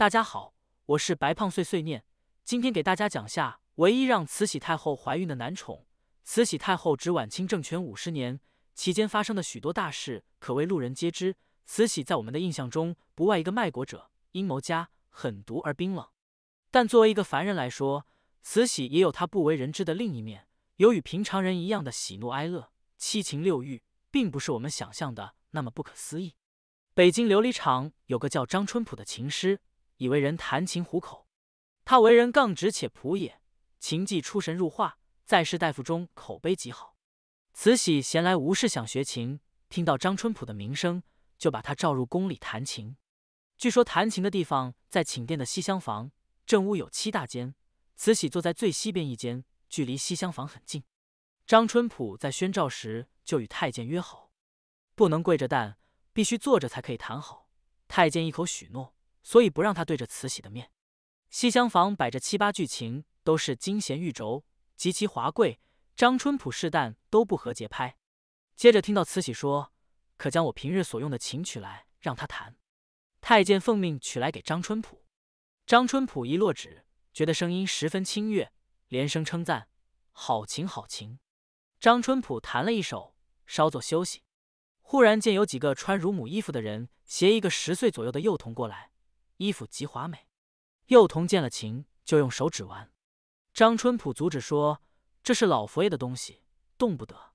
大家好，我是白胖碎碎念，今天给大家讲下唯一让慈禧太后怀孕的男宠。慈禧太后执晚清政权五十年期间发生的许多大事，可谓路人皆知。慈禧在我们的印象中，不外一个卖国者、阴谋家、狠毒而冰冷。但作为一个凡人来说，慈禧也有她不为人知的另一面，有与平常人一样的喜怒哀乐、七情六欲，并不是我们想象的那么不可思议。北京琉璃厂有个叫张春浦的琴师。以为人弹琴糊口，他为人刚直且朴也，琴技出神入化，在士大夫中口碑极好。慈禧闲来无事想学琴，听到张春浦的名声，就把他召入宫里弹琴。据说弹琴的地方在寝殿的西厢房，正屋有七大间，慈禧坐在最西边一间，距离西厢房很近。张春浦在宣召时就与太监约好，不能跪着弹，必须坐着才可以弹好。太监一口许诺。所以不让他对着慈禧的面。西厢房摆着七八具琴，都是金弦玉轴，极其华贵。张春普试弹都不合节拍。接着听到慈禧说：“可将我平日所用的琴取来，让他弹。”太监奉命取来给张春普。张春普一落指，觉得声音十分清悦，连声称赞：“好琴，好琴！”张春普弹了一首，稍作休息。忽然见有几个穿乳母衣服的人携一个十岁左右的幼童过来。衣服极华美，幼童见了琴就用手指玩。张春普阻止说：“这是老佛爷的东西，动不得。”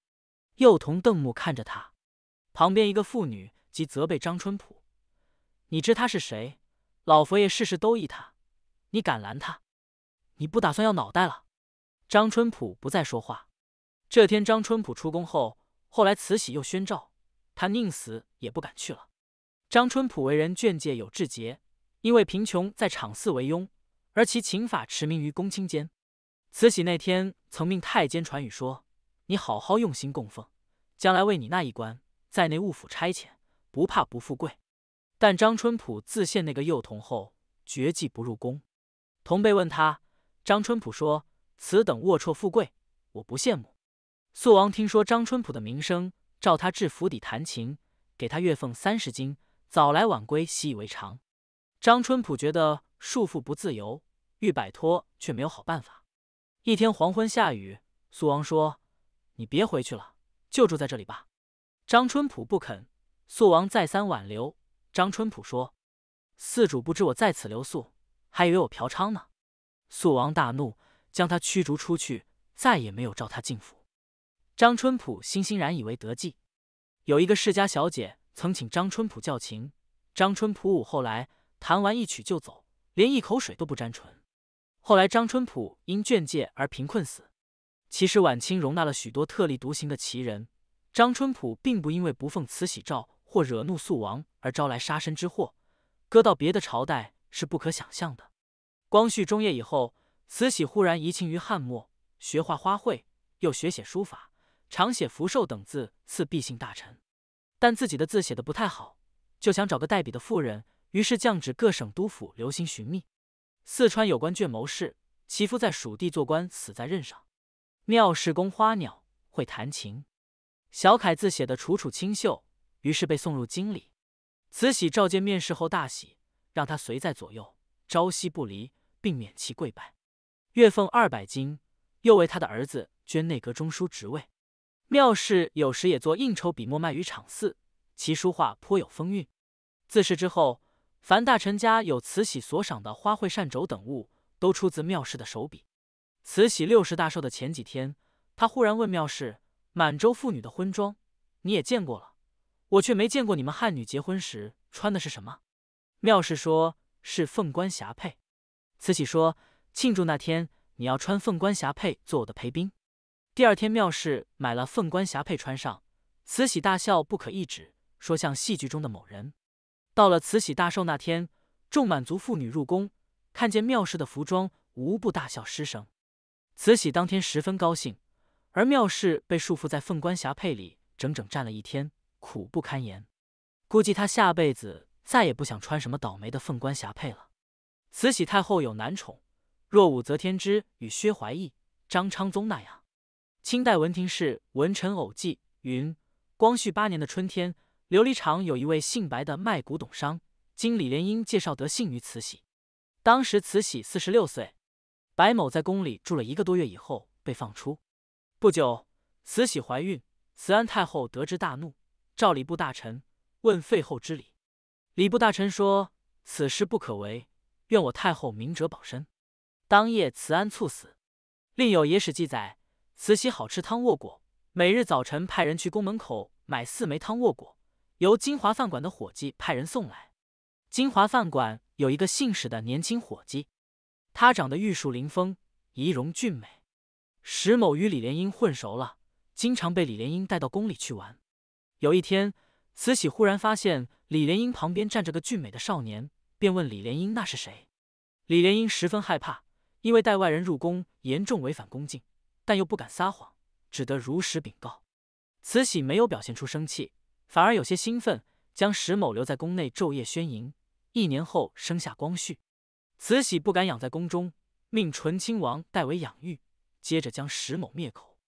幼童瞪目看着他。旁边一个妇女即责备张春普：“你知他是谁？老佛爷事事都依他，你敢拦他？你不打算要脑袋了？”张春普不再说话。这天张春普出宫后，后来慈禧又宣召他，宁死也不敢去了。张春普为人狷介有志节。因为贫穷在场寺为佣，而其秦法驰名于公卿间。慈禧那天曾命太监传语说：“你好好用心供奉，将来为你那一官在内务府差遣，不怕不富贵。”但张春浦自献那个幼童后，绝迹不入宫。同辈问他，张春浦说：“此等龌龊富贵，我不羡慕。”肃王听说张春浦的名声，召他至府邸弹琴，给他月俸三十金，早来晚归，习以为常。张春普觉得束缚不自由，欲摆脱却没有好办法。一天黄昏下雨，素王说：“你别回去了，就住在这里吧。”张春普不肯，素王再三挽留。张春普说：“四主不知我在此留宿，还以为我嫖娼呢。”素王大怒，将他驱逐出去，再也没有召他进府。张春普欣欣然以为得计。有一个世家小姐曾请张春普教琴，张春普舞后来。弹完一曲就走，连一口水都不沾唇。后来张春浦因劝诫而贫困死。其实晚清容纳了许多特立独行的奇人，张春浦并不因为不奉慈禧诏或惹怒肃王而招来杀身之祸，搁到别的朝代是不可想象的。光绪中叶以后，慈禧忽然移情于翰墨，学画花卉，又学写书法，常写福寿等字赐必姓大臣，但自己的字写的不太好，就想找个代笔的妇人。于是降旨各省督府留心寻觅，四川有关卷谋士，其夫在蜀地做官，死在任上。妙事工花鸟，会弹琴，小楷字写的楚楚清秀，于是被送入京里。慈禧召见面试后大喜，让他随在左右，朝夕不离，并免其跪拜，月俸二百金，又为他的儿子捐内阁中书职位。妙氏有时也做应酬笔墨卖于场肆，其书画颇有风韵。自是之后。凡大臣家有慈禧所赏的花卉扇轴等物，都出自妙氏的手笔。慈禧六十大寿的前几天，她忽然问妙氏：“满洲妇女的婚装，你也见过了，我却没见过你们汉女结婚时穿的是什么？”妙氏说：“是凤冠霞帔。”慈禧说：“庆祝那天你要穿凤冠霞帔做我的陪宾。”第二天，妙氏买了凤冠霞帔穿上，慈禧大笑不可抑止，说：“像戏剧中的某人。”到了慈禧大寿那天，众满族妇女入宫，看见妙氏的服装，无不大笑失声。慈禧当天十分高兴，而妙氏被束缚在凤冠霞帔里整整站了一天，苦不堪言。估计她下辈子再也不想穿什么倒霉的凤冠霞帔了。慈禧太后有男宠，若武则天之与薛怀义、张昌宗那样。清代文廷式《文臣偶记》云：光绪八年的春天。琉璃厂有一位姓白的卖古董商，经李莲英介绍得幸于慈禧。当时慈禧四十六岁，白某在宫里住了一个多月以后被放出。不久，慈禧怀孕，慈安太后得知大怒，召礼部大臣问废后之礼。礼部大臣说此事不可为，愿我太后明哲保身。当夜慈安猝死。另有野史记载，慈禧好吃汤沃果，每日早晨派人去宫门口买四枚汤沃果。由金华饭馆的伙计派人送来。金华饭馆有一个姓史的年轻伙计，他长得玉树临风，仪容俊美。石某与李莲英混熟了，经常被李莲英带到宫里去玩。有一天，慈禧忽然发现李莲英旁边站着个俊美的少年，便问李莲英：“那是谁？”李莲英十分害怕，因为带外人入宫严重违反宫禁，但又不敢撒谎，只得如实禀告。慈禧没有表现出生气。反而有些兴奋，将石某留在宫内昼夜宣淫。一年后生下光绪，慈禧不敢养在宫中，命醇亲王代为养育。接着将石某灭口。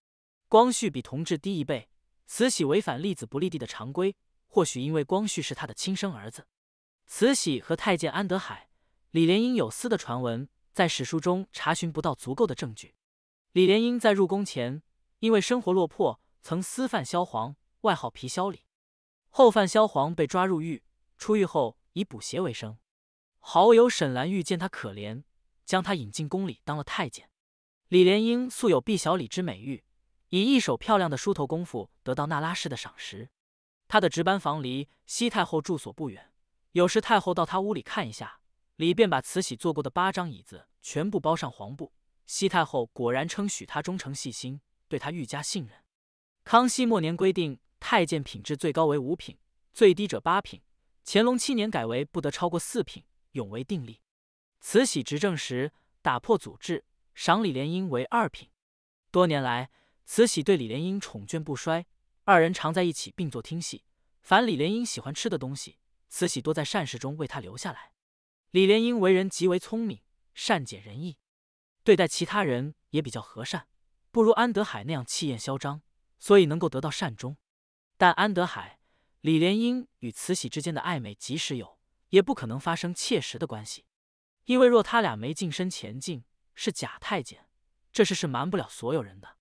光绪比同治低一辈，慈禧违反立子不立嫡的常规，或许因为光绪是他的亲生儿子。慈禧和太监安德海、李莲英有私的传闻，在史书中查询不到足够的证据。李莲英在入宫前，因为生活落魄，曾私贩萧磺，外号皮萧李。后犯萧皇被抓入狱，出狱后以补鞋为生。好友沈兰玉见他可怜，将他引进宫里当了太监。李莲英素有“毕小李”之美誉，以一手漂亮的梳头功夫得到那拉氏的赏识。他的值班房离西太后住所不远，有时太后到他屋里看一下，李便把慈禧坐过的八张椅子全部包上黄布。西太后果然称许他忠诚细心，对他愈加信任。康熙末年规定。太监品质最高为五品，最低者八品。乾隆七年改为不得超过四品，永为定例。慈禧执政时打破祖制，赏李莲英为二品。多年来，慈禧对李莲英宠眷不衰，二人常在一起并坐听戏。凡李莲英喜欢吃的东西，慈禧多在膳食中为他留下来。李莲英为人极为聪明，善解人意，对待其他人也比较和善，不如安德海那样气焰嚣张，所以能够得到善终。但安德海、李莲英与慈禧之间的暧昧，即使有，也不可能发生切实的关系，因为若他俩没净身前进，是假太监，这事是瞒不了所有人的。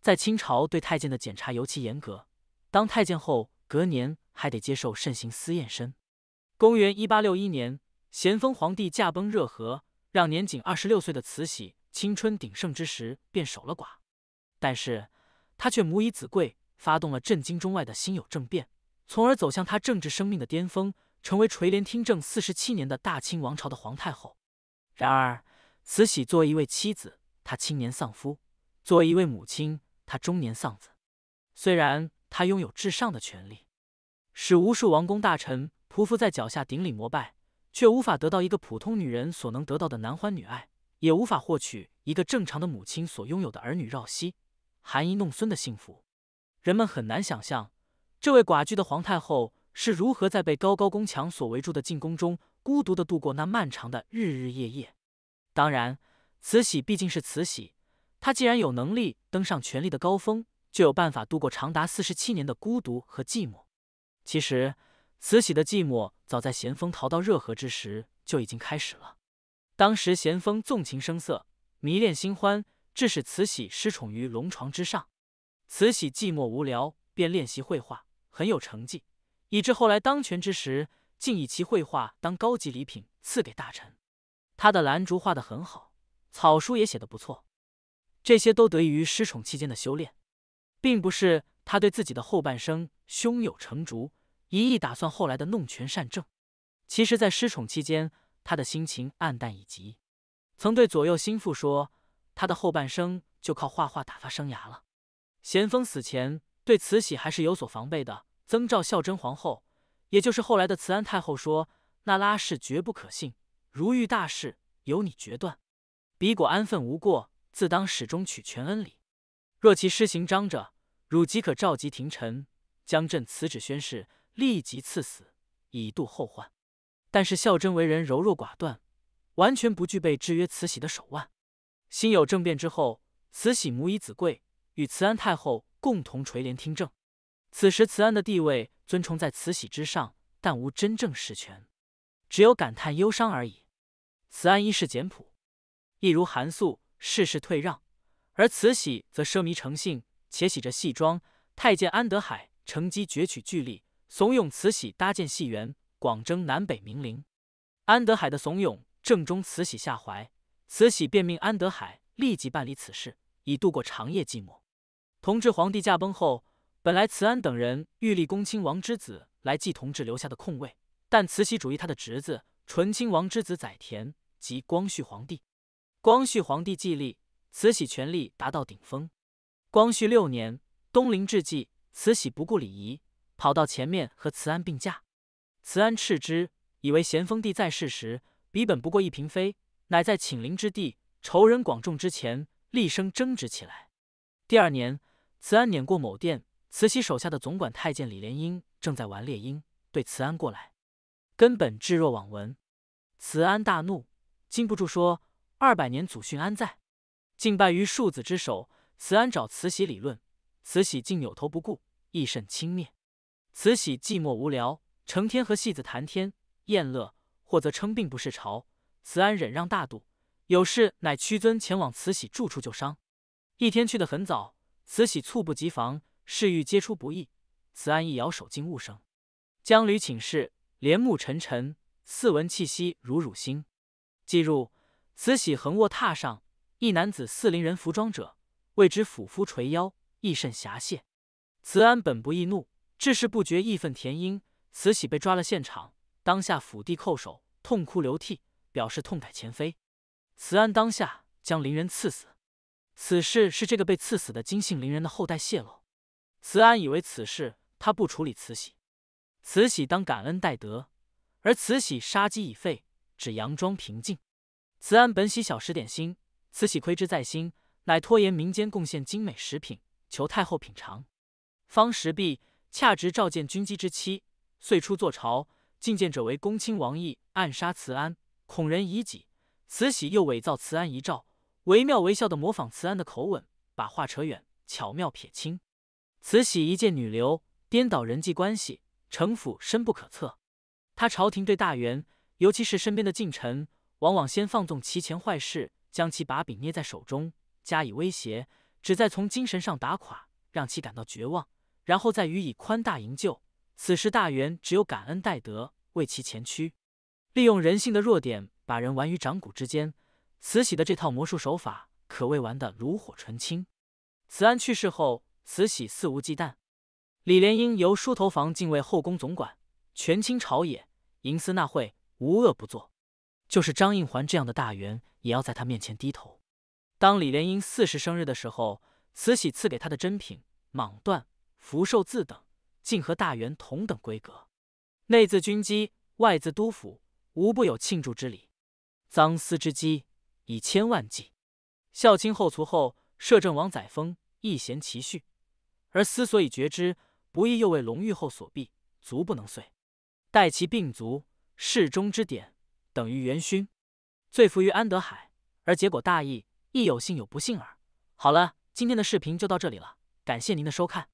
在清朝，对太监的检查尤其严格，当太监后隔年还得接受慎行司验身。公元一八六一年，咸丰皇帝驾崩热河，让年仅二十六岁的慈禧青春鼎盛之时便守了寡，但是她却母以子贵。发动了震惊中外的新酉政变，从而走向他政治生命的巅峰，成为垂帘听政四十七年的大清王朝的皇太后。然而，慈禧作为一位妻子，她青年丧夫；作为一位母亲，她中年丧子。虽然她拥有至上的权利，使无数王公大臣匍匐在脚下顶礼膜拜，却无法得到一个普通女人所能得到的男欢女爱，也无法获取一个正常的母亲所拥有的儿女绕膝、含饴弄孙的幸福。人们很难想象，这位寡居的皇太后是如何在被高高宫墙所围住的进宫中，孤独的度过那漫长的日日夜夜。当然，慈禧毕竟是慈禧，她既然有能力登上权力的高峰，就有办法度过长达四十七年的孤独和寂寞。其实，慈禧的寂寞早在咸丰逃到热河之时就已经开始了。当时，咸丰纵情声色，迷恋新欢，致使慈禧失宠于龙床之上。慈禧寂寞无聊，便练习绘画，很有成绩，以致后来当权之时，竟以其绘画当高级礼品赐给大臣。她的兰竹画得很好，草书也写得不错，这些都得益于失宠期间的修炼，并不是他对自己的后半生胸有成竹，一意打算后来的弄权善政。其实，在失宠期间，他的心情暗淡已极，曾对左右心腹说：“他的后半生就靠画画打发生涯了。”咸丰死前对慈禧还是有所防备的。曾召孝贞皇后，也就是后来的慈安太后，说：“那拉氏绝不可信，如遇大事由你决断。彼果安分无过，自当始终取全恩礼；若其施行张者，汝即可召集廷臣，将朕此旨宣誓，立即赐死，以度后患。”但是孝贞为人柔弱寡断，完全不具备制约慈禧的手腕。辛酉政变之后，慈禧母以子贵。与慈安太后共同垂帘听政，此时慈安的地位尊崇在慈禧之上，但无真正实权，只有感叹忧伤而已。慈安一世简朴，一如韩素，事事退让；而慈禧则奢靡成性，且喜着戏装。太监安德海乘机攫取巨利，怂恿慈禧搭建戏园，广征南北名伶。安德海的怂恿正中慈禧下怀，慈禧便命安德海立即办理此事，以度过长夜寂寞。同治皇帝驾崩后，本来慈安等人欲立恭亲王之子来继同治留下的空位，但慈禧主义他的侄子醇亲王之子载湉即光绪皇帝。光绪皇帝继立，慈禧权力达到顶峰。光绪六年东陵之际，慈禧不顾礼仪，跑到前面和慈安并驾。慈安斥之，以为咸丰帝在世时，彼本不过一嫔妃，乃在寝陵之地，仇人广众之前，厉声争执起来。第二年。慈安撵过某殿，慈禧手下的总管太监李莲英正在玩猎鹰，对慈安过来，根本置若罔闻。慈安大怒，禁不住说：“二百年祖训安在？竟败于庶子之手！”慈安找慈禧理论，慈禧竟扭头不顾，意甚轻蔑。慈禧寂寞无聊，成天和戏子谈天宴乐，或则称病不是朝。慈安忍让大度，有事乃屈尊前往慈禧住处就商。一天去得很早。慈禧猝不及防，事欲皆出不易。慈安一摇手，惊勿声。江旅寝室，帘幕沉沉，似闻气息如乳腥。记入：慈禧横卧榻上，一男子四邻人服装者，为之俯夫垂腰，亦甚狭懈。慈安本不易怒，至是不觉义愤填膺。慈禧被抓了，现场当下俯地叩首，痛哭流涕，表示痛改前非。慈安当下将邻人刺死。此事是这个被赐死的金姓陵人的后代泄露。慈安以为此事他不处理，慈禧，慈禧当感恩戴德。而慈禧杀机已废，只佯装平静。慈安本喜小食点心，慈禧窥之在心，乃拖延民间贡献精美食品，求太后品尝。方时毕，恰值召见军机之期，遂出坐朝。觐见者为恭亲王奕，暗杀慈安，恐人疑己。慈禧又伪造慈安遗诏。惟妙惟肖的模仿慈安的口吻，把话扯远，巧妙撇清。慈禧一介女流，颠倒人际关系，城府深不可测。她朝廷对大员，尤其是身边的近臣，往往先放纵其前坏事，将其把柄捏在手中，加以威胁，旨在从精神上打垮，让其感到绝望，然后再予以宽大营救。此时大员只有感恩戴德，为其前驱。利用人性的弱点，把人玩于掌骨之间。慈禧的这套魔术手法可谓玩得炉火纯青。慈安去世后，慈禧肆无忌惮。李莲英由梳头房进位后宫总管，权倾朝野，营私纳贿，无恶不作。就是张应环这样的大员，也要在他面前低头。当李莲英四十生日的时候，慈禧赐给他的珍品蟒缎、福寿字等，竟和大员同等规格。内自军机，外自督府，无不有庆祝之礼，赃私之机。以千万计，孝亲后卒后，摄政王载沣亦嫌其婿，而思所以决之，不亦又为龙裕后所避，卒不能遂。待其病卒，事中之典等于元勋，罪服于安德海，而结果大义亦有幸有不幸耳。好了，今天的视频就到这里了，感谢您的收看。